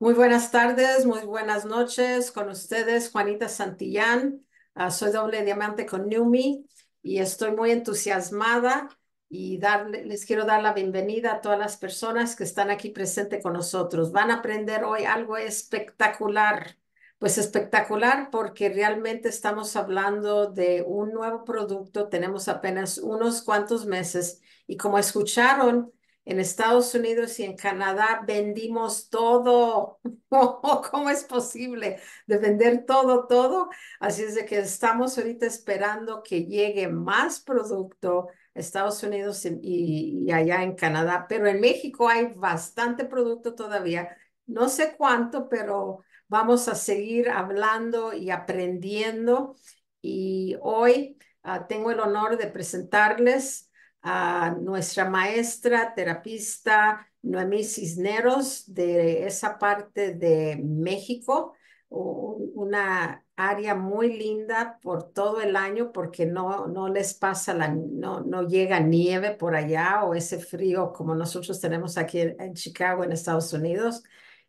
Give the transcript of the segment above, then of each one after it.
Muy buenas tardes, muy buenas noches con ustedes, Juanita Santillán. Ah, soy doble diamante con Newmi y estoy muy entusiasmada y darle, les quiero dar la bienvenida a todas las personas que están aquí presente con nosotros. Van a aprender hoy algo espectacular, pues espectacular porque realmente estamos hablando de un nuevo producto, tenemos apenas unos cuantos meses y como escucharon, en Estados Unidos y en Canadá vendimos todo. ¿Cómo es posible de vender todo, todo? Así es de que estamos ahorita esperando que llegue más producto a Estados Unidos y, allá en Canadá, pero en México hay bastante producto todavía. No sé cuánto, pero vamos a seguir hablando y aprendiendo. Y hoy ah, tengo el honor de presentarles a nuestra maestra terapista Noemí Cisneros de esa parte de México, una área muy linda por todo el año porque no, no les pasa, la, no, llega nieve por allá o ese frío como nosotros tenemos aquí en, Chicago, en Estados Unidos.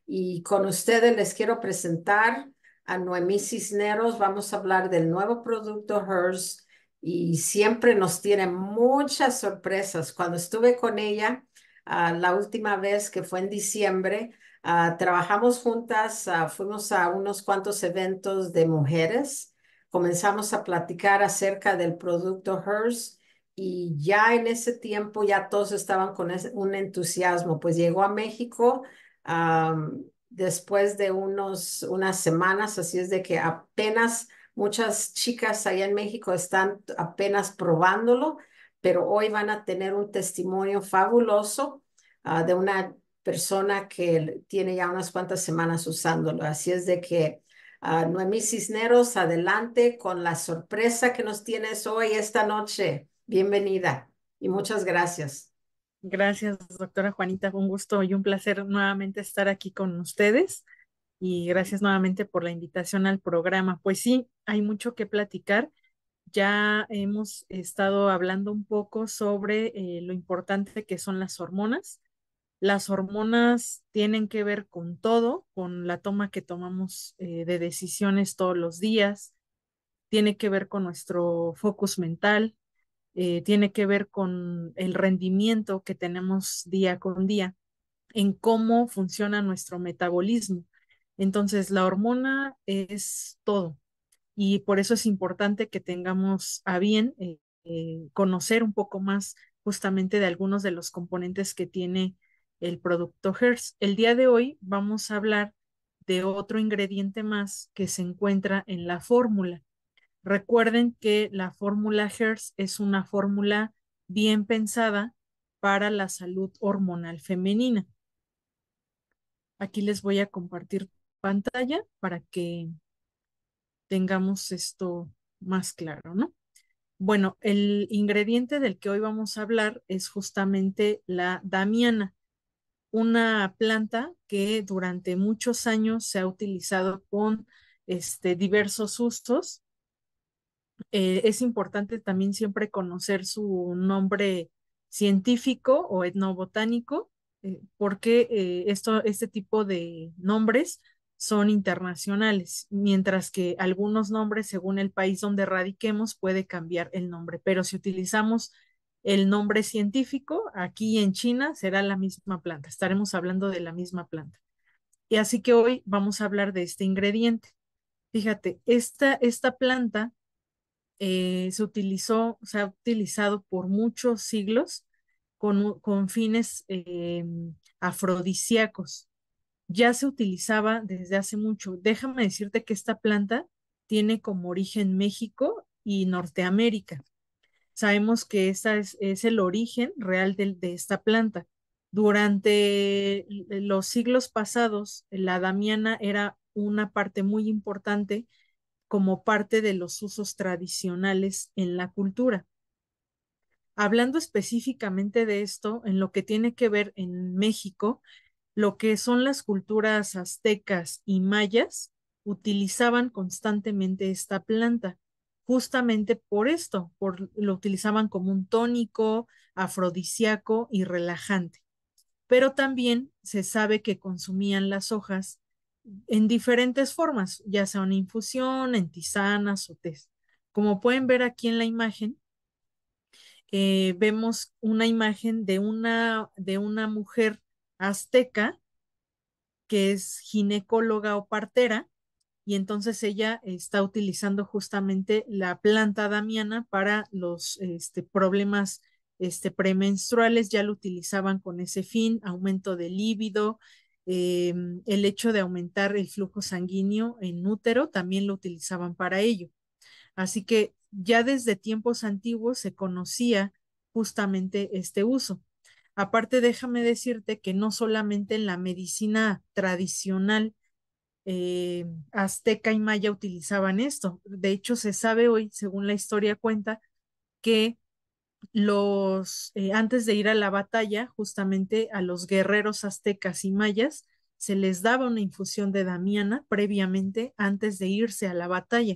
Y con ustedes les quiero presentar a Noemí Cisneros. Vamos a hablar del nuevo producto HERS y siempre nos tiene muchas sorpresas. Cuando estuve con ella ah, la última vez que fue en diciembre, ah, trabajamos juntas, ah, fuimos a unos cuantos eventos de mujeres, comenzamos a platicar acerca del producto HERS y ya en ese tiempo ya todos estaban con un entusiasmo, pues llegó a México. después de unos, unas semanas, así es de que apenas Muchas chicas allá en México están apenas probándolo, pero hoy van a tener un testimonio fabuloso ah, de una persona que tiene ya unas cuantas semanas usándolo. Así es de que ah, Noemí Cisneros, adelante con la sorpresa que nos tienes hoy, esta noche. Bienvenida y muchas gracias. Gracias, doctora Juanita. Un gusto y un placer nuevamente estar aquí con ustedes y gracias nuevamente por la invitación al programa. Pues sí, hay mucho que platicar. Ya hemos estado hablando un poco sobre eh, lo importante que son las hormonas. Las hormonas tienen que ver con todo, con la toma que tomamos eh, de decisiones todos los días, tiene que ver con nuestro focus mental, eh, tiene que ver con el rendimiento que tenemos día con día, en cómo funciona nuestro metabolismo. Entonces, la hormona es todo y por eso es importante que tengamos a bien eh, eh, conocer un poco más justamente de algunos de los componentes que tiene el producto HERS. El día de hoy vamos a hablar de otro ingrediente más que se encuentra en la fórmula. Recuerden que la fórmula HERS es una fórmula bien pensada para la salud hormonal femenina. Aquí les voy a compartir pantalla para que tengamos esto más claro, ¿no? Bueno, el ingrediente del que hoy vamos a hablar es justamente la damiana, una planta que durante muchos años se ha utilizado con este, diversos usos. Eh, es importante también siempre conocer su nombre científico o etnobotánico, eh, porque eh, esto, este tipo de nombres son internacionales, mientras que algunos nombres, según el país donde radiquemos, puede cambiar el nombre. Pero si utilizamos el nombre científico, aquí en China será la misma planta, estaremos hablando de la misma planta. Y así que hoy vamos a hablar de este ingrediente. Fíjate, esta, esta planta eh, se utilizó, se ha utilizado por muchos siglos con, fines eh, afrodisíacos ya se utilizaba desde hace mucho. Déjame decirte que esta planta tiene como origen México y Norteamérica. Sabemos que este es, el origen real de, esta planta. Durante los siglos pasados, la damiana era una parte muy importante como parte de los usos tradicionales en la cultura. Hablando específicamente de esto, en lo que tiene que ver en México, lo que son las culturas aztecas y mayas utilizaban constantemente esta planta, justamente por esto, por, lo utilizaban como un tónico, afrodisíaco y relajante. Pero también se sabe que consumían las hojas en diferentes formas, ya sea una infusión, en tisanas o té. Como pueden ver aquí en la imagen, eh, vemos una imagen de una, de una mujer azteca, que es ginecóloga o partera, y entonces ella está utilizando justamente la planta damiana para los este, problemas este, premenstruales, ya lo utilizaban con ese fin, aumento de líbido, em, el hecho de aumentar el flujo sanguíneo en útero, también lo utilizaban para ello. Así que ya desde tiempos antiguos se conocía justamente este uso. Aparte, déjame decirte que no solamente en la medicina tradicional eh, azteca y maya utilizaban esto. De hecho, se sabe hoy, según la historia cuenta, que los eh, antes de ir a la batalla, justamente a los guerreros aztecas y mayas, se les daba una infusión de Damiana previamente antes de irse a la batalla.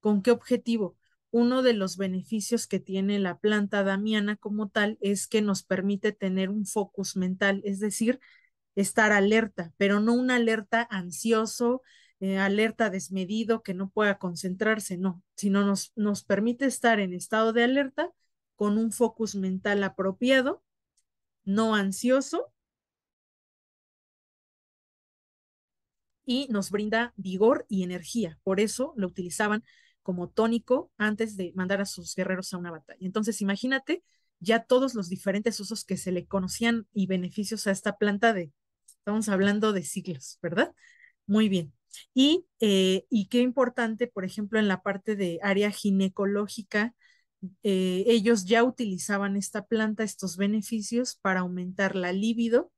¿Con qué objetivo? uno de los beneficios que tiene la planta damiana como tal es que nos permite tener un focus mental, es decir, estar alerta, pero no una alerta ansioso, eh, alerta desmedido que no pueda concentrarse, no, sino nos, nos permite estar en estado de alerta con un focus mental apropiado, no ansioso y nos brinda vigor y energía. Por eso lo utilizaban como tónico antes de mandar a sus guerreros a una batalla. Entonces, imagínate ya todos los diferentes usos que se le conocían y beneficios a esta planta de, estamos hablando de siglos, ¿verdad? Muy bien. Y, eh, y qué importante, por ejemplo, en la parte de área ginecológica, eh, ellos ya utilizaban esta planta, estos beneficios para aumentar la libido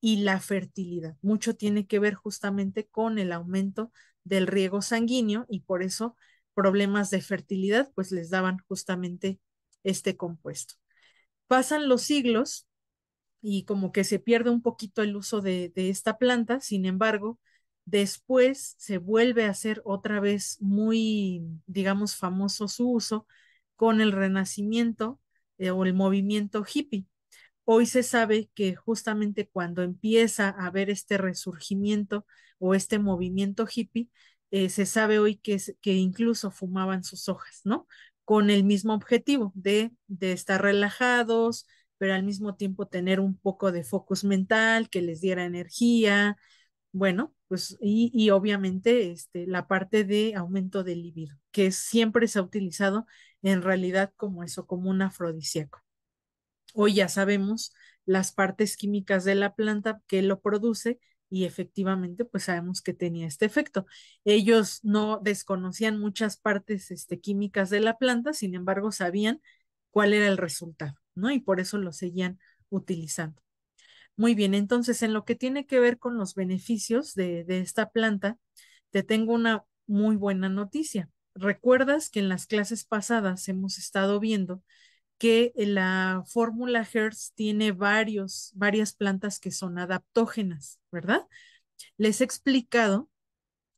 y la fertilidad. Mucho tiene que ver justamente con el aumento del riego sanguíneo y por eso problemas de fertilidad, pues les daban justamente este compuesto. Pasan los siglos y como que se pierde un poquito el uso de, esta planta, sin embargo, después se vuelve a hacer otra vez muy, digamos, famoso su uso con el renacimiento eh, o el movimiento hippie. Hoy se sabe que justamente cuando empieza a haber este resurgimiento o este movimiento hippie, eh, se sabe hoy que, que incluso fumaban sus hojas, ¿no? Con el mismo objetivo de, estar relajados, pero al mismo tiempo tener un poco de focus mental, que les diera energía, bueno, pues y, obviamente este, la parte de aumento del libido, que siempre se ha utilizado en realidad como eso, como un afrodisíaco. Hoy ya sabemos las partes químicas de la planta que lo produce y efectivamente pues sabemos que tenía este efecto. Ellos no desconocían muchas partes este, químicas de la planta, sin embargo sabían cuál era el resultado, ¿no? Y por eso lo seguían utilizando. Muy bien, entonces en lo que tiene que ver con los beneficios de, de esta planta, te tengo una muy buena noticia. ¿Recuerdas que en las clases pasadas hemos estado viendo que la fórmula Hertz tiene varios, varias plantas que son adaptógenas, ¿verdad? Les he explicado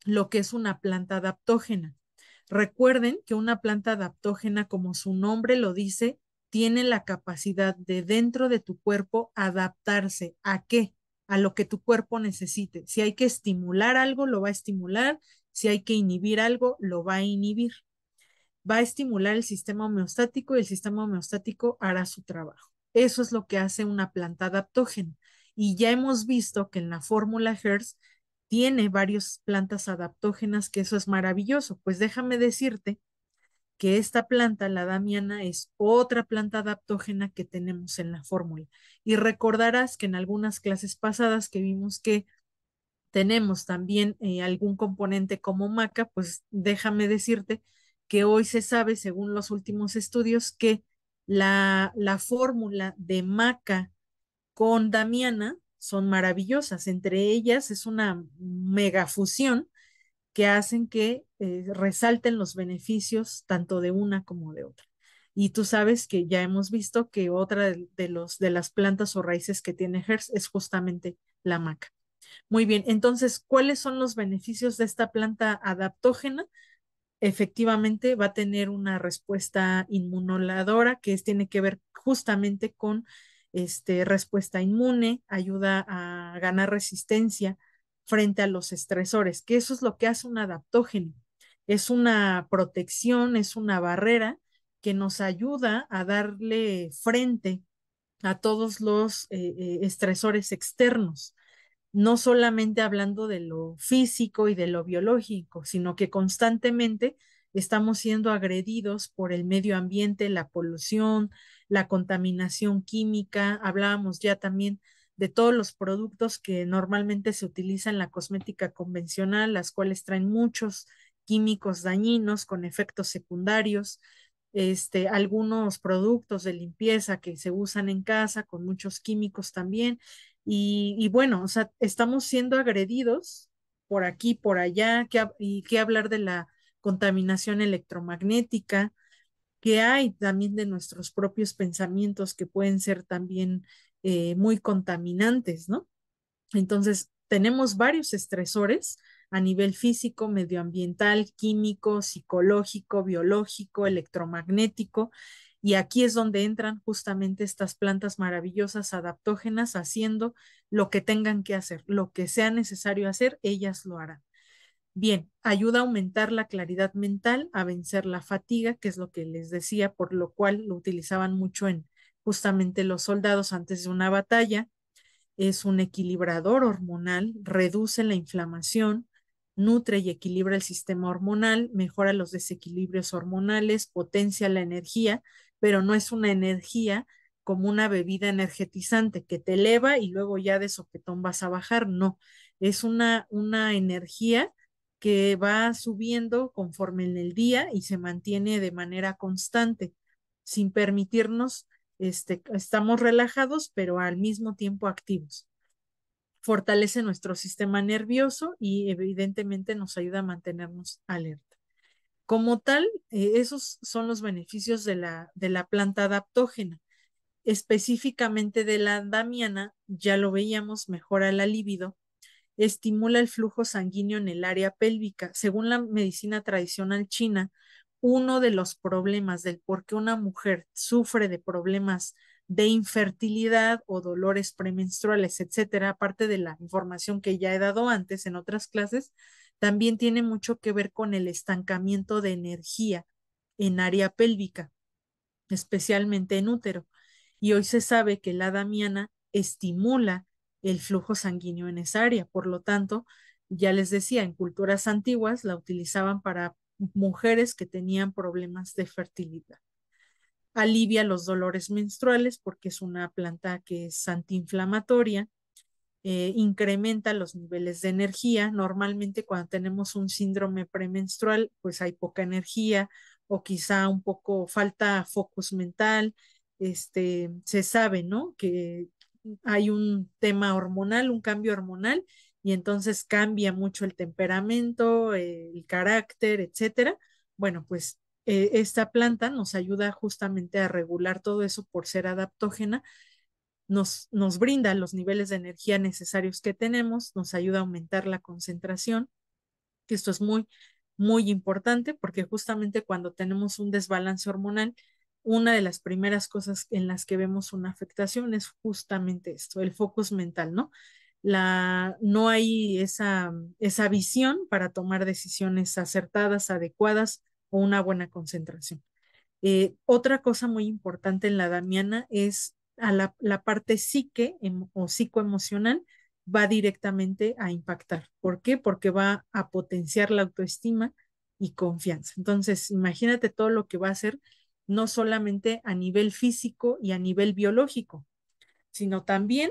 lo que es una planta adaptógena. Recuerden que una planta adaptógena, como su nombre lo dice, tiene la capacidad de dentro de tu cuerpo adaptarse a qué, a lo que tu cuerpo necesite. Si hay que estimular algo, lo va a estimular. Si hay que inhibir algo, lo va a inhibir va a estimular el sistema homeostático y el sistema homeostático hará su trabajo. Eso es lo que hace una planta adaptógena. Y ya hemos visto que en la fórmula Hertz tiene varias plantas adaptógenas, que eso es maravilloso. Pues déjame decirte que esta planta, la damiana, es otra planta adaptógena que tenemos en la fórmula. Y recordarás que en algunas clases pasadas que vimos que tenemos también eh, algún componente como maca, pues déjame decirte que hoy se sabe, según los últimos estudios, que la, fórmula de maca con Damiana son maravillosas. Entre ellas es una mega fusión que hacen que eh, resalten los beneficios tanto de una como de otra. Y tú sabes que ya hemos visto que otra de, de las plantas o raíces que tiene Hertz es justamente la maca. Muy bien, entonces, ¿cuáles son los beneficios de esta planta adaptógena? efectivamente va a tener una respuesta inmunoladora que es, tiene que ver justamente con este, respuesta inmune, ayuda a ganar resistencia frente a los estresores, que eso es lo que hace un adaptógeno. Es una protección, es una barrera que nos ayuda a darle frente a todos los eh, eh, estresores externos no solamente hablando de lo físico y de lo biológico, sino que constantemente estamos siendo agredidos por el medio ambiente, la polución, la contaminación química. Hablábamos ya también de todos los productos que normalmente se utilizan en la cosmética convencional, las cuales traen muchos químicos dañinos con efectos secundarios, este, algunos productos de limpieza que se usan en casa con muchos químicos también. Y, bueno, o sea, estamos siendo agredidos por aquí, por allá, y qué hablar de la contaminación electromagnética que hay también de nuestros propios pensamientos que pueden ser también eh, muy contaminantes, ¿no? Entonces, tenemos varios estresores a nivel físico, medioambiental, químico, psicológico, biológico, electromagnético, y aquí es donde entran justamente estas plantas maravillosas adaptógenas haciendo lo que tengan que hacer, lo que sea necesario hacer, ellas lo harán. Bien, ayuda a aumentar la claridad mental, a vencer la fatiga, que es lo que les decía, por lo cual lo utilizaban mucho en justamente los soldados antes de una batalla. Es un equilibrador hormonal, reduce la inflamación, nutre y equilibra el sistema hormonal, mejora los desequilibrios hormonales, potencia la energía, pero no es una energía como una bebida energetizante que te eleva y luego ya de sopetón vas a bajar, no, es una, una energía que va subiendo conforme en el día y se mantiene de manera constante, sin permitirnos, este, estamos relajados, pero al mismo tiempo activos. Fortalece nuestro sistema nervioso y evidentemente nos ayuda a mantenernos alerta. Como tal, eh, esos son los beneficios de la, de la planta adaptógena. Específicamente de la damiana, ya lo veíamos, mejora la libido, estimula el flujo sanguíneo en el área pélvica. Según la medicina tradicional china, uno de los problemas del por qué una mujer sufre de problemas de infertilidad o dolores premenstruales, etcétera, aparte de la información que ya he dado antes en otras clases, también tiene mucho que ver con el estancamiento de energía en área pélvica, especialmente en útero. Y hoy se sabe que la damiana estimula el flujo sanguíneo en esa área. Por lo tanto, ya les decía, en culturas antiguas la utilizaban para mujeres que tenían problemas de fertilidad. Alivia los dolores menstruales porque es una planta que es antiinflamatoria eh, incrementa los niveles de energía. Normalmente cuando tenemos un síndrome premenstrual, pues hay poca energía o quizá un poco falta focus mental. Este, se sabe, ¿no? Que hay un tema hormonal, un cambio hormonal, y entonces cambia mucho el temperamento, el carácter, etcétera. Bueno, pues eh, esta planta nos ayuda justamente a regular todo eso por ser adaptógena nos, nos brinda los niveles de energía necesarios que tenemos, nos ayuda a aumentar la concentración, que esto es muy, muy importante porque justamente cuando tenemos un desbalance hormonal, una de las primeras cosas en las que vemos una afectación es justamente esto, el focus mental, ¿no? La, no hay esa, esa visión para tomar decisiones acertadas, adecuadas o una buena concentración. Eh, otra cosa muy importante en la Damiana es a la, parte psique em, o psicoemocional va directamente a impactar. ¿Por qué? Porque va a potenciar la autoestima y confianza. Entonces, imagínate todo lo que va a hacer, no solamente a nivel físico y a nivel biológico, sino también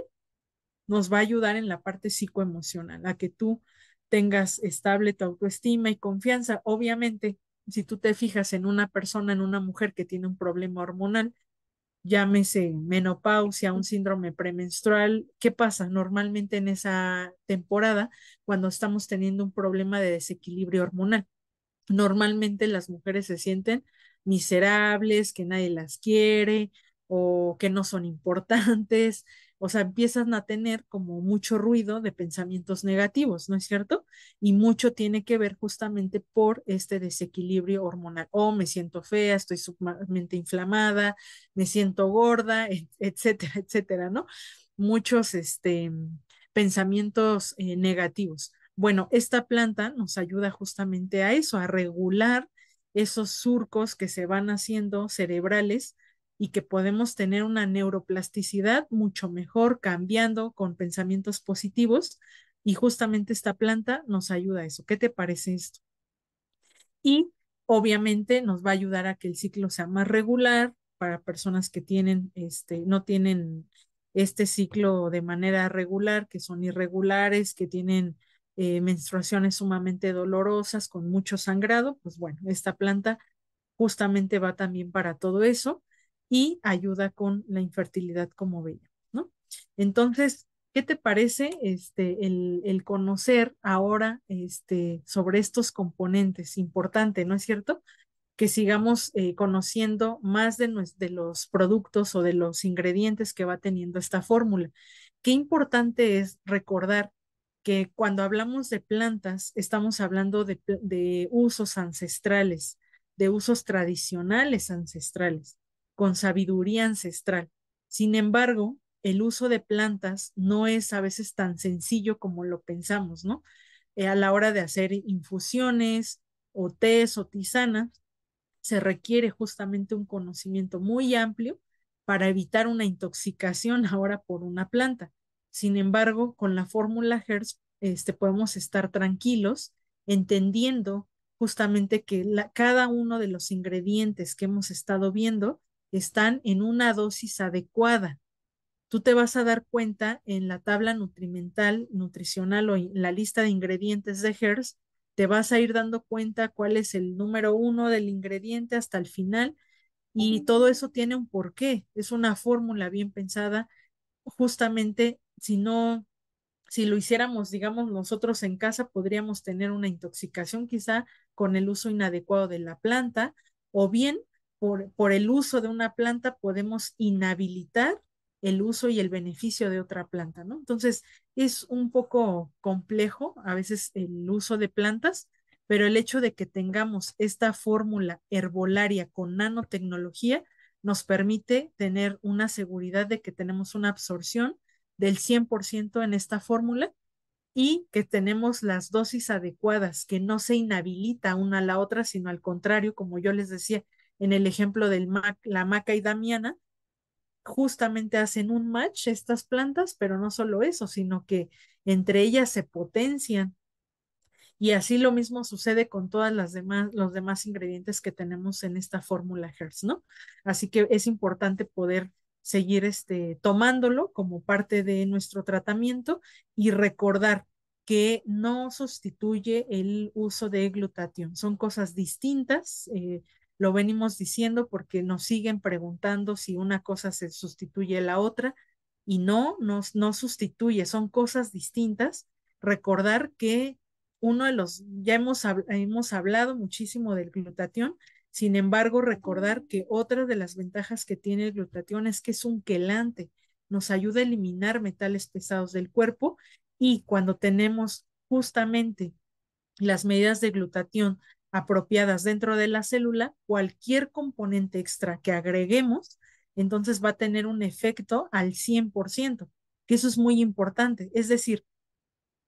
nos va a ayudar en la parte psicoemocional, a que tú tengas estable tu autoestima y confianza. Obviamente, si tú te fijas en una persona, en una mujer que tiene un problema hormonal, llámese menopausia, un síndrome premenstrual. ¿Qué pasa normalmente en esa temporada cuando estamos teniendo un problema de desequilibrio hormonal? Normalmente las mujeres se sienten miserables, que nadie las quiere o que no son importantes, o sea, empiezan a tener como mucho ruido de pensamientos negativos, ¿no es cierto? Y mucho tiene que ver justamente por este desequilibrio hormonal. Oh, me siento fea, estoy sumamente inflamada, me siento gorda, etcétera, etcétera, ¿no? Muchos este, pensamientos eh, negativos. Bueno, esta planta nos ayuda justamente a eso, a regular esos surcos que se van haciendo cerebrales y que podemos tener una neuroplasticidad mucho mejor cambiando con pensamientos positivos y justamente esta planta nos ayuda a eso. ¿Qué te parece esto? Y obviamente nos va a ayudar a que el ciclo sea más regular para personas que tienen este no tienen este ciclo de manera regular, que son irregulares, que tienen eh, menstruaciones sumamente dolorosas con mucho sangrado, pues bueno, esta planta justamente va también para todo eso y ayuda con la infertilidad, como veía, ¿no? Entonces, ¿qué te parece este, el, conocer ahora este, sobre estos componentes? Importante, ¿no es cierto? Que sigamos eh, conociendo más de, de los productos o de los ingredientes que va teniendo esta fórmula. Qué importante es recordar que cuando hablamos de plantas, estamos hablando de usos ancestrales, de usos tradicionales ancestrales con sabiduría ancestral. Sin embargo, el uso de plantas no es a veces tan sencillo como lo pensamos, ¿no? Eh, a la hora de hacer infusiones o tés o tisanas, se requiere justamente un conocimiento muy amplio para evitar una intoxicación ahora por una planta. Sin embargo, con la fórmula Hertz este, podemos estar tranquilos entendiendo justamente que cada uno de los ingredientes que hemos estado viendo están en una dosis adecuada. Tú te vas a dar cuenta en la tabla nutrimental, nutricional o en la lista de ingredientes de HERS, te vas a ir dando cuenta cuál es el número uno del ingrediente hasta el final y todo eso tiene un porqué. Es una fórmula bien pensada. Justamente, si no, si lo hiciéramos, digamos, nosotros en casa, podríamos tener una intoxicación quizá con el uso inadecuado de la planta o bien por, el uso de una planta podemos inhabilitar el uso y el beneficio de otra planta, ¿no? Entonces, es un poco complejo a veces el uso de plantas, pero el hecho de que tengamos esta fórmula herbolaria con nanotecnología nos permite tener una seguridad de que tenemos una absorción del 100% en esta fórmula y que tenemos las dosis adecuadas, que no se inhabilita una a la otra, sino al contrario, como yo les decía, en el ejemplo de la maca y damiana, justamente hacen un match estas plantas, pero no solo eso, sino que entre ellas se potencian. Y así lo mismo sucede con todas las demás, los demás ingredientes que tenemos en esta fórmula Hertz, ¿no? Así que es importante poder seguir este, tomándolo como parte de nuestro tratamiento y recordar que no sustituye el uso de glutatión. Son cosas distintas, eh, lo venimos diciendo porque nos siguen preguntando si una cosa se sustituye a la otra y no, no, no sustituye, son cosas distintas. Recordar que uno de los, ya hemos, hemos hablado muchísimo del glutatión, sin embargo, recordar que otra de las ventajas que tiene el glutatión es que es un quelante, nos ayuda a eliminar metales pesados del cuerpo y cuando tenemos justamente las medidas de glutatión apropiadas dentro de la célula, cualquier componente extra que agreguemos, entonces va a tener un efecto al 100%, que eso es muy importante. Es decir,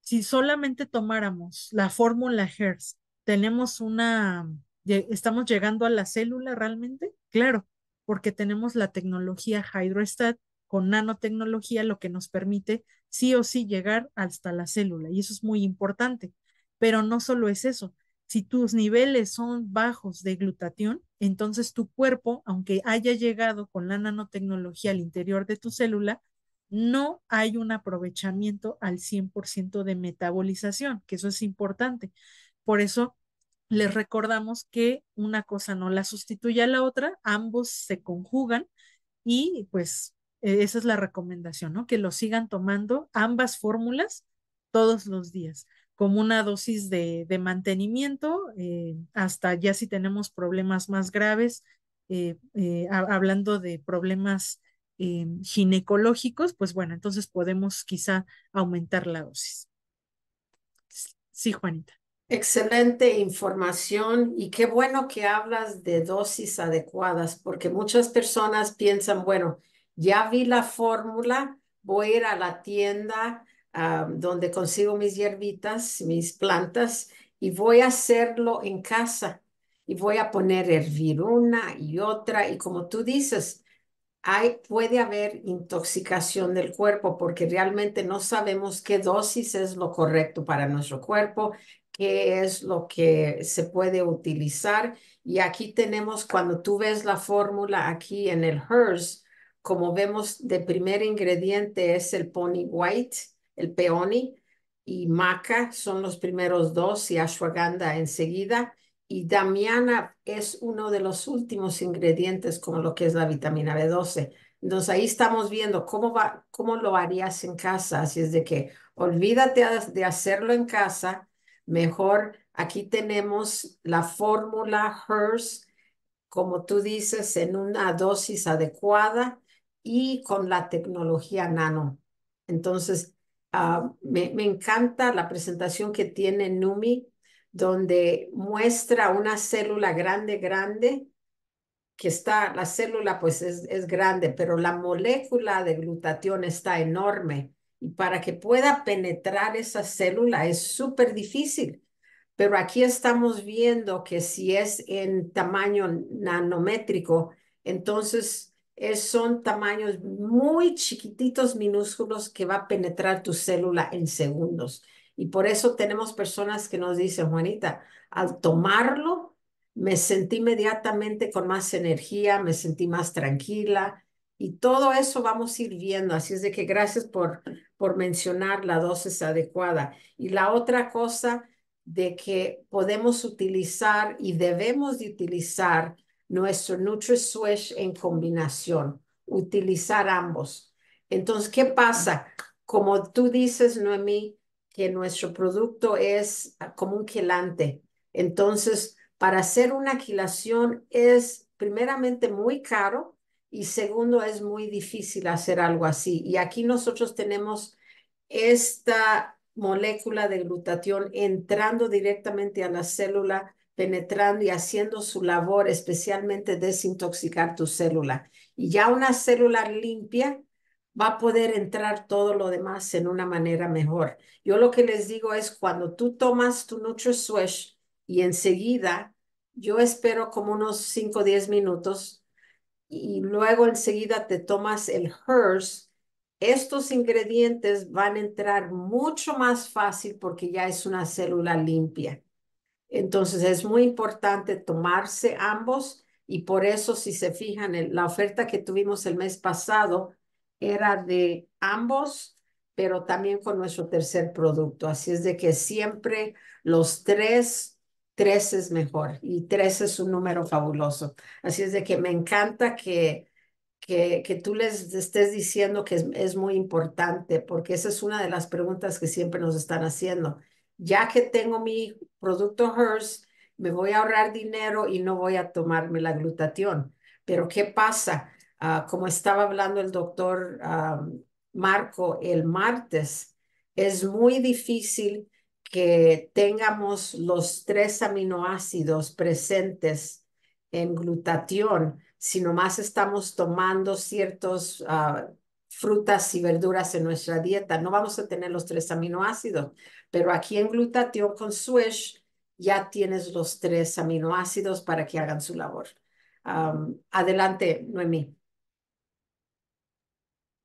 si solamente tomáramos la fórmula Hertz, tenemos una, estamos llegando a la célula realmente, claro, porque tenemos la tecnología Hydrostat con nanotecnología, lo que nos permite sí o sí llegar hasta la célula, y eso es muy importante. Pero no solo es eso, si tus niveles son bajos de glutatión, entonces tu cuerpo, aunque haya llegado con la nanotecnología al interior de tu célula, no hay un aprovechamiento al 100% de metabolización, que eso es importante. Por eso les recordamos que una cosa no la sustituye a la otra, ambos se conjugan y pues e-, esa es la recomendación, ¿no? Que lo sigan tomando ambas fórmulas todos los días como una dosis de, mantenimiento, eh, hasta ya si tenemos problemas más graves, eh, eh, hablando de problemas ginecológicos, pues bueno, entonces podemos quizá aumentar la dosis. Sí, Juanita. Excelente información y qué bueno que hablas de dosis adecuadas, porque muchas personas piensan, bueno, ya vi la fórmula, voy a ir a la tienda, donde consigo mis hierbitas, mis plantas, y voy a hacerlo en casa. Y voy a poner hervir una y otra. Y como tú dices, hay, puede haber intoxicación del cuerpo porque realmente no sabemos qué dosis es lo correcto para nuestro cuerpo, qué es lo que se puede utilizar. Y aquí tenemos, cuando tú ves la fórmula aquí en el HERS, como vemos de primer ingrediente es el pony white el peony y maca son los primeros dos y ashwagandha enseguida. Y damiana es uno de los últimos ingredientes como lo que es la vitamina B12. Entonces ahí estamos viendo cómo, va, cómo lo harías en casa. Así es de que olvídate de hacerlo en casa. Mejor aquí tenemos la fórmula HERS, como tú dices, en una dosis adecuada y con la tecnología nano. Entonces, Ah, me, encanta la presentación que tiene Numi, donde muestra una célula grande, grande, que está, la célula pues es, es grande, pero la molécula de glutatión está enorme. Y para que pueda penetrar esa célula es súper difícil. Pero aquí estamos viendo que si es en tamaño nanométrico, entonces son tamaños muy chiquititos, minúsculos, que va a penetrar tu célula en segundos. Y por eso tenemos personas que nos dicen, Juanita, al tomarlo, me sentí inmediatamente con más energía, me sentí más tranquila. Y todo eso vamos a ir viendo. Así es de que gracias por, por mencionar la dosis adecuada. Y la otra cosa de que podemos utilizar y debemos de utilizar nuestro NutriSwish en combinación, utilizar ambos. Entonces, ¿qué pasa? Como tú dices, Noemí, que nuestro producto es como un quelante. Entonces, para hacer una quilación es primeramente muy caro y segundo es muy difícil hacer algo así. Y aquí nosotros tenemos esta molécula de glutatión entrando directamente a la célula penetrando y haciendo su labor, especialmente desintoxicar tu célula. Y ya una célula limpia va a poder entrar todo lo demás en una manera mejor. Yo lo que les digo es cuando tú tomas tu NutriSwish y enseguida, yo espero como unos 5 o 10 minutos y luego enseguida te tomas el HERS, estos ingredientes van a entrar mucho más fácil porque ya es una célula limpia. Entonces es muy importante tomarse ambos y por eso si se fijan, la oferta que tuvimos el mes pasado era de ambos, pero también con nuestro tercer producto. Así es de que siempre los tres, tres es mejor y tres es un número fabuloso. Así es de que me encanta que, que, que tú les estés diciendo que es muy importante porque esa es una de las preguntas que siempre nos están haciendo ya que tengo mi producto HERS, me voy a ahorrar dinero y no voy a tomarme la glutatión. Pero ¿qué pasa? Ah, como estaba hablando el doctor ah, Marco el martes, es muy difícil que tengamos los tres aminoácidos presentes en glutatión si más estamos tomando ciertos ah, frutas y verduras en nuestra dieta. No vamos a tener los tres aminoácidos, pero aquí en glutatión con Swish ya tienes los tres aminoácidos para que hagan su labor. adelante, Noemí.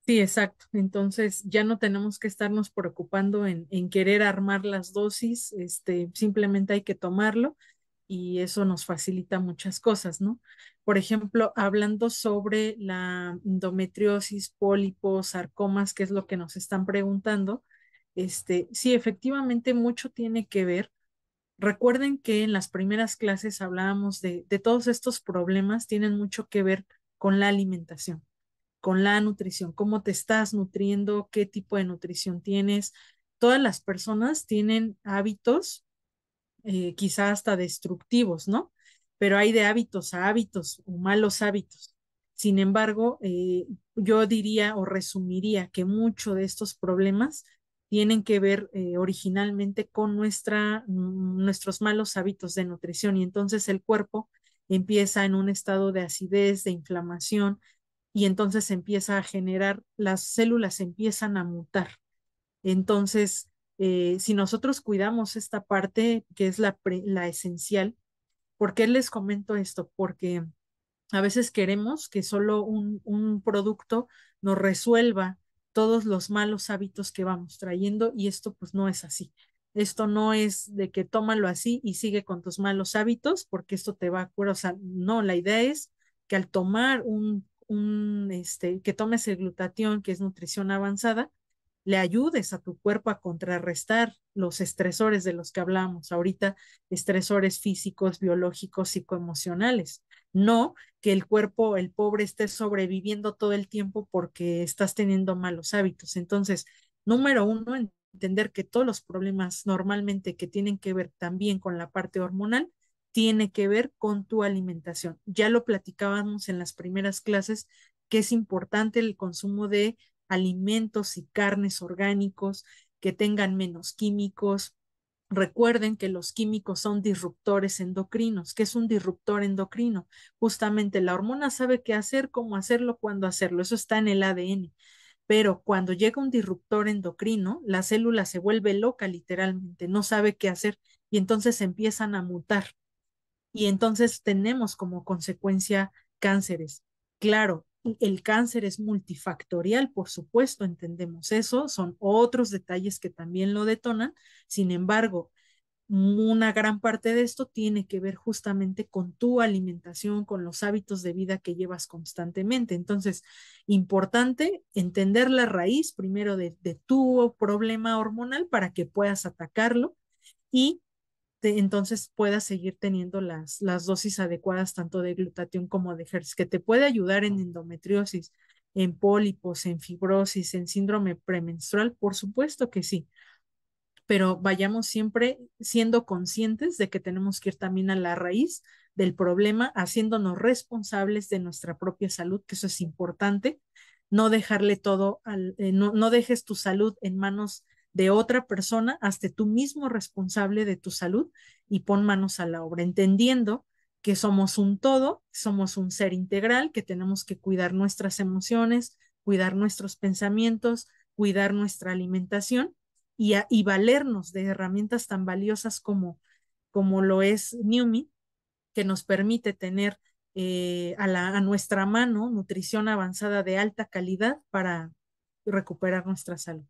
Sí, exacto. Entonces ya no tenemos que estarnos preocupando en, en, querer armar las dosis, este, simplemente hay que tomarlo y eso nos facilita muchas cosas, ¿no? por ejemplo, hablando sobre la endometriosis, pólipos, sarcomas, que es lo que nos están preguntando, este, sí, efectivamente mucho tiene que ver. Recuerden que en las primeras clases hablábamos de, todos estos problemas, tienen mucho que ver con la alimentación, con la nutrición, cómo te estás nutriendo, qué tipo de nutrición tienes. Todas las personas tienen hábitos, eh, quizá hasta destructivos, ¿no? pero hay de hábitos a hábitos o malos hábitos. Sin embargo, eh, yo diría o resumiría que muchos de estos problemas tienen que ver eh, originalmente con nuestra, mm, nuestros malos hábitos de nutrición y entonces el cuerpo empieza en un estado de acidez, de inflamación y entonces empieza a generar, las células empiezan a mutar. Entonces, eh, si nosotros cuidamos esta parte que es la, la esencial, ¿Por qué les comento esto? Porque a veces queremos que solo un, producto nos resuelva todos los malos hábitos que vamos trayendo y esto pues no es así. Esto no es de que tómalo así y sigue con tus malos hábitos porque esto te va a curar. O sea, no, la idea es que al tomar un, un este, que tomes el glutatión, que es nutrición avanzada, le ayudes a tu cuerpo a contrarrestar los estresores de los que hablamos ahorita, estresores físicos, biológicos, psicoemocionales. No que el cuerpo, el pobre, esté sobreviviendo todo el tiempo porque estás teniendo malos hábitos. Entonces, número uno, entender que todos los problemas normalmente que tienen que ver también con la parte hormonal, tiene que ver con tu alimentación. Ya lo platicábamos en las primeras clases, que es importante el consumo de alimentos y carnes orgánicos que tengan menos químicos. Recuerden que los químicos son disruptores endocrinos. ¿Qué es un disruptor endocrino? Justamente la hormona sabe qué hacer, cómo hacerlo, cuándo hacerlo. Eso está en el ADN. Pero cuando llega un disruptor endocrino, la célula se vuelve loca literalmente, no sabe qué hacer y entonces empiezan a mutar. Y entonces tenemos como consecuencia cánceres. Claro, el cáncer es multifactorial, por supuesto, entendemos eso, son otros detalles que también lo detonan. Sin embargo, una gran parte de esto tiene que ver justamente con tu alimentación, con los hábitos de vida que llevas constantemente. Entonces, importante entender la raíz primero de, tu problema hormonal para que puedas atacarlo y entonces puedas seguir teniendo las, las dosis adecuadas tanto de glutatión como de HERS, que te puede ayudar en endometriosis, en pólipos, en fibrosis, en síndrome premenstrual, por supuesto que sí, pero vayamos siempre siendo conscientes de que tenemos que ir también a la raíz del problema, haciéndonos responsables de nuestra propia salud, que eso es importante, no dejarle todo, al, eh, no, no dejes tu salud en manos de otra persona, hasta tú mismo responsable de tu salud y pon manos a la obra, entendiendo que somos un todo, somos un ser integral, que tenemos que cuidar nuestras emociones, cuidar nuestros pensamientos, cuidar nuestra alimentación y, y valernos de herramientas tan valiosas como, como lo es Newmi, que nos permite tener eh, a, la, a nuestra mano nutrición avanzada de alta calidad para recuperar nuestra salud.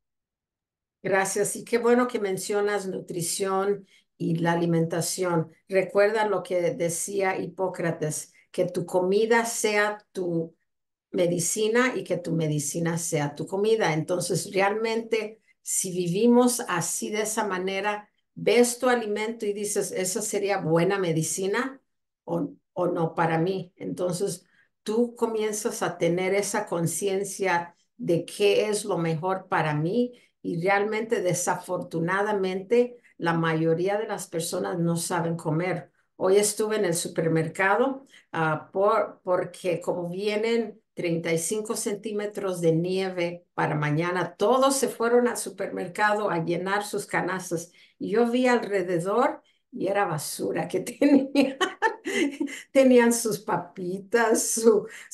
Gracias. Y qué bueno que mencionas nutrición y la alimentación. Recuerda lo que decía Hipócrates, que tu comida sea tu medicina y que tu medicina sea tu comida. Entonces, realmente, si vivimos así de esa manera, ves tu alimento y dices, ¿esa sería buena medicina o, o no para mí? Entonces, tú comienzas a tener esa conciencia de qué es lo mejor para mí y realmente desafortunadamente la mayoría de las personas no saben comer. Hoy estuve en el supermercado ah, porque como vienen 35 centímetros de nieve para mañana, todos se fueron al supermercado a llenar sus canastas. Y yo vi alrededor y era basura que tenía. Tenían sus papitas,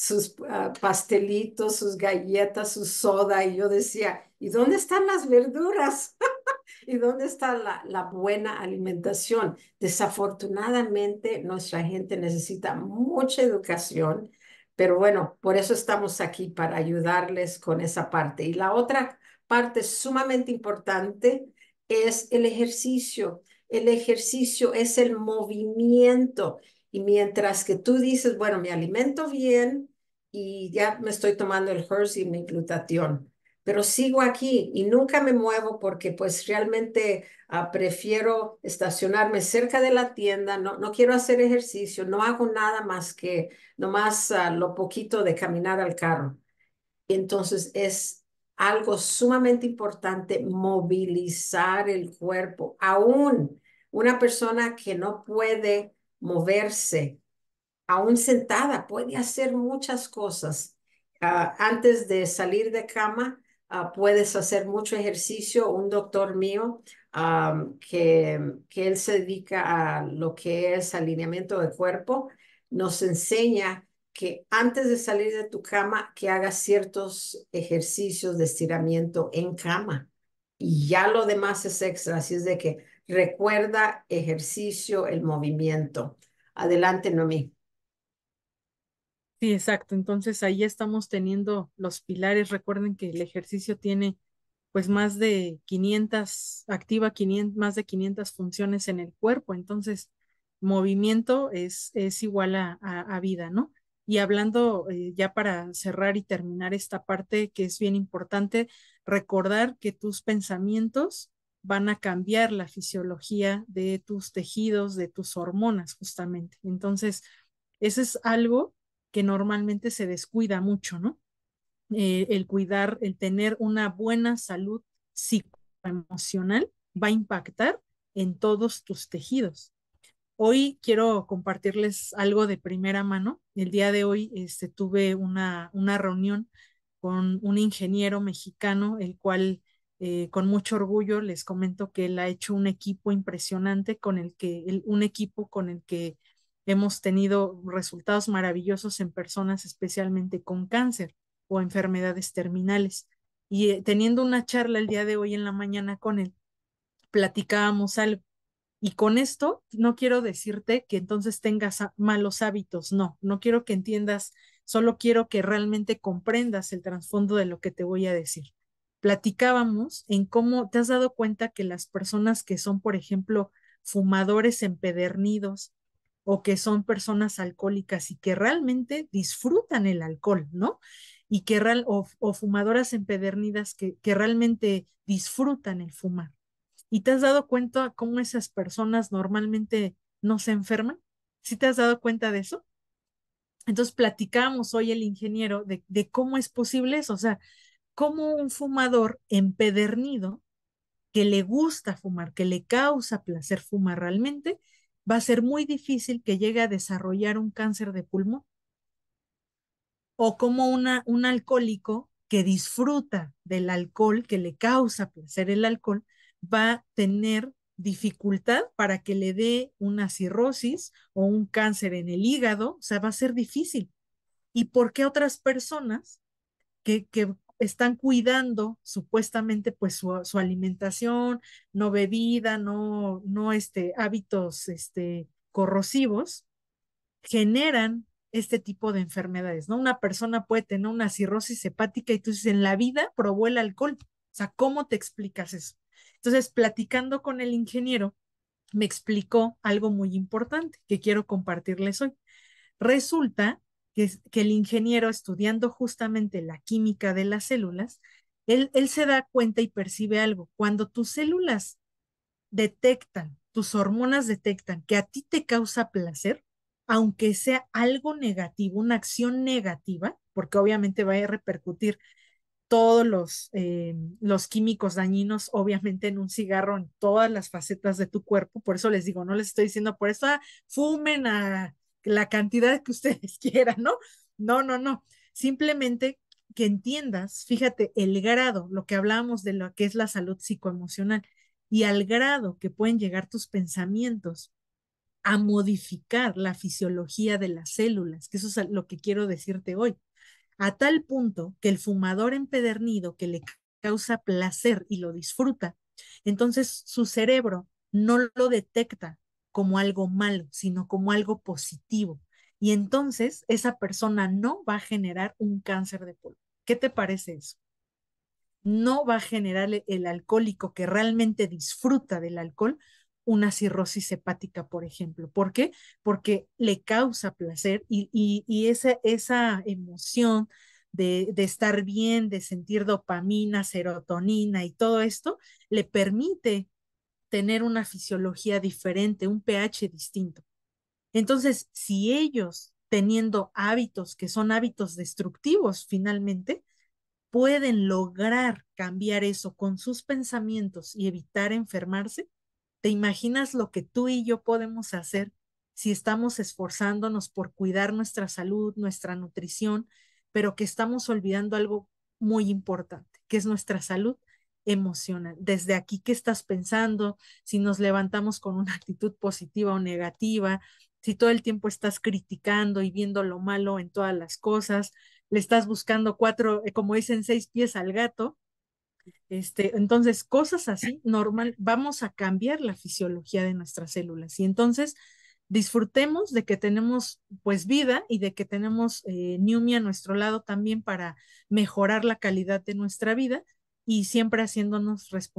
sus ah, pastelitos, sus galletas, su soda. Y yo decía, ¿y dónde están las verduras? ¿Y dónde está la, la, buena alimentación? Desafortunadamente, nuestra gente necesita mucha educación, pero bueno, por eso estamos aquí, para ayudarles con esa parte. Y la otra parte sumamente importante es el ejercicio. El ejercicio es el movimiento, y mientras que tú dices, bueno, me alimento bien y ya me estoy tomando el Hershey, y mi glutatión, pero sigo aquí y nunca me muevo porque pues realmente ah, prefiero estacionarme cerca de la tienda, no, no quiero hacer ejercicio, no hago nada más que nomás ah, lo poquito de caminar al carro. Entonces es algo sumamente importante, movilizar el cuerpo. Aún una persona que no puede moverse, aún sentada, puede hacer muchas cosas. Ah, antes de salir de cama, ah, puedes hacer mucho ejercicio. Un doctor mío, que, que él se dedica a lo que es alineamiento de cuerpo, nos enseña que antes de salir de tu cama, que hagas ciertos ejercicios de estiramiento en cama. Y ya lo demás es extra. Así es de que Recuerda ejercicio, el movimiento. Adelante, Nomi. Sí, exacto. Entonces ahí estamos teniendo los pilares. Recuerden que el ejercicio tiene pues más de 500, activa más de 500 funciones en el cuerpo. Entonces, movimiento es, es igual a, vida, ¿no? Y hablando eh, ya para cerrar y terminar esta parte que es bien importante, recordar que tus pensamientos van a cambiar la fisiología de tus tejidos, de tus hormonas, justamente. Entonces, eso es algo que normalmente se descuida mucho, ¿no? Eh, el cuidar, el tener una buena salud psicoemocional va a impactar en todos tus tejidos. Hoy quiero compartirles algo de primera mano. El día de hoy este, tuve una, una reunión con un ingeniero mexicano, el cual eh, con mucho orgullo les comento que él ha hecho un equipo impresionante con el que, un equipo con el que hemos tenido resultados maravillosos en personas especialmente con cáncer o enfermedades terminales. Y eh, teniendo una charla el día de hoy en la mañana con él, platicábamos algo. Y con esto no quiero decirte que entonces tengas malos hábitos, no, no quiero que entiendas, solo quiero que realmente comprendas el trasfondo de lo que te voy a decir platicábamos en cómo te has dado cuenta que las personas que son, por ejemplo, fumadores empedernidos o que son personas alcohólicas y que realmente disfrutan el alcohol, ¿no? Y que o, fumadoras empedernidas que, que realmente disfrutan el fumar. ¿Y te has dado cuenta cómo esas personas normalmente no se enferman? ¿Sí te has dado cuenta de eso? Entonces platicamos hoy el ingeniero de, cómo es posible eso, o sea, cómo un fumador empedernido que le gusta fumar, que le causa placer fumar realmente, va a ser muy difícil que llegue a desarrollar un cáncer de pulmón. O como una, un alcohólico que disfruta del alcohol, que le causa placer el alcohol, va a tener dificultad para que le dé una cirrosis o un cáncer en el hígado, o sea, va a ser difícil. ¿Y por qué otras personas que, que, están cuidando supuestamente pues su, su alimentación, no bebida, no, no este, hábitos este, corrosivos, generan este tipo de enfermedades, ¿no? Una persona puede tener una cirrosis hepática y tú dices, en la vida probó el alcohol. O sea, ¿cómo te explicas eso? Entonces, platicando con el ingeniero, me explicó algo muy importante que quiero compartirles hoy. Resulta que, el ingeniero estudiando justamente la química de las células, él, él se da cuenta y percibe algo. Cuando tus células detectan, tus hormonas detectan que a ti te causa placer, aunque sea algo negativo, una acción negativa, porque obviamente va a repercutir todos los, eh, los químicos dañinos, obviamente en un cigarro, en todas las facetas de tu cuerpo. Por eso les digo, no les estoy diciendo, por eso ah, fumen a la cantidad que ustedes quieran, ¿no? No, no, no. Simplemente que entiendas, fíjate, el grado, lo que hablábamos de lo que es la salud psicoemocional y al grado que pueden llegar tus pensamientos a modificar la fisiología de las células, que eso es lo que quiero decirte hoy, a tal punto que el fumador empedernido que le causa placer y lo disfruta, entonces su cerebro no lo detecta como algo malo, sino como algo positivo. Y entonces esa persona no va a generar un cáncer de polvo. ¿Qué te parece eso? No va a generar e-, el alcohólico que realmente disfruta del alcohol una cirrosis hepática, por ejemplo. ¿Por qué? Porque le causa placer y, esa, emoción de, de, estar bien, de sentir dopamina, serotonina y todo esto, le permite tener una fisiología diferente, un pH distinto. Entonces, si ellos, teniendo hábitos que son hábitos destructivos finalmente, pueden lograr cambiar eso con sus pensamientos y evitar enfermarse, ¿te imaginas lo que tú y yo podemos hacer si estamos esforzándonos por cuidar nuestra salud, nuestra nutrición, pero que estamos olvidando algo muy importante, que es nuestra salud emocional, desde aquí qué estás pensando, si nos levantamos con una actitud positiva o negativa, si todo el tiempo estás criticando y viendo lo malo en todas las cosas, le estás buscando cuatro, eh, como dicen, seis pies al gato. Este, entonces, cosas así, normal, vamos a cambiar la fisiología de nuestras células. Y entonces, disfrutemos de que tenemos pues vida y de que tenemos eh, a nuestro lado también para mejorar la calidad de nuestra vida y siempre haciéndonos responsables.